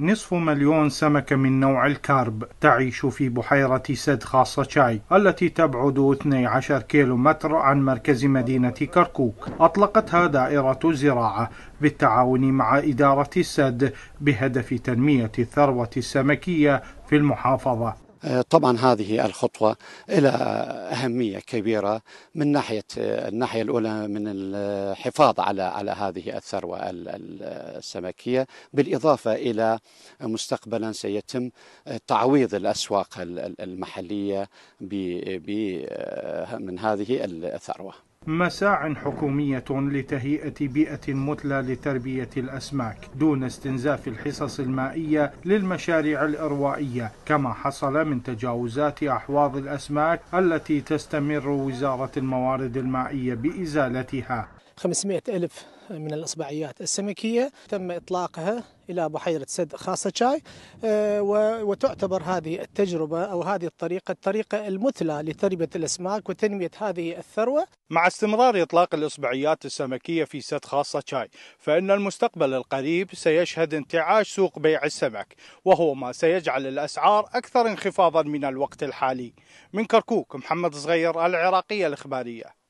نصف مليون سمكة من نوع الكارب تعيش في بحيرة سد خاصة شاي التي تبعد 12 كيلو متر عن مركز مدينة كركوك أطلقتها دائرة الزراعة بالتعاون مع إدارة السد بهدف تنمية الثروة السمكية في المحافظة آه، طبعا هذه الخطوة إلى أهمية كبيرة من ناحية آه، الناحية الأولى من الحفاظ على على هذه الثروة السمكية بالإضافة إلى مستقبلا سيتم تعويض الأسواق المحلية آه، من هذه الثروة مساع حكومية لتهيئة بيئة مثلى لتربية الأسماك دون استنزاف الحصص المائية للمشاريع الإروائية كما حصل من تجاوزات أحواض الأسماك التي تستمر وزارة الموارد المائية بإزالتها 500 ألف من الإصبعيات السمكية تم إطلاقها إلى بحيرة سد خاصة شاي آه، وتعتبر هذه التجربة أو هذه الطريقة الطريقة المثلى لتربية الأسماك وتنمية هذه الثروة مع استمرار إطلاق الإصبعيات السمكية في سد خاصة شاي فإن المستقبل القريب سيشهد انتعاش سوق بيع السمك وهو ما سيجعل الأسعار أكثر انخفاضا من الوقت الحالي من كركوك محمد صغير العراقية الإخبارية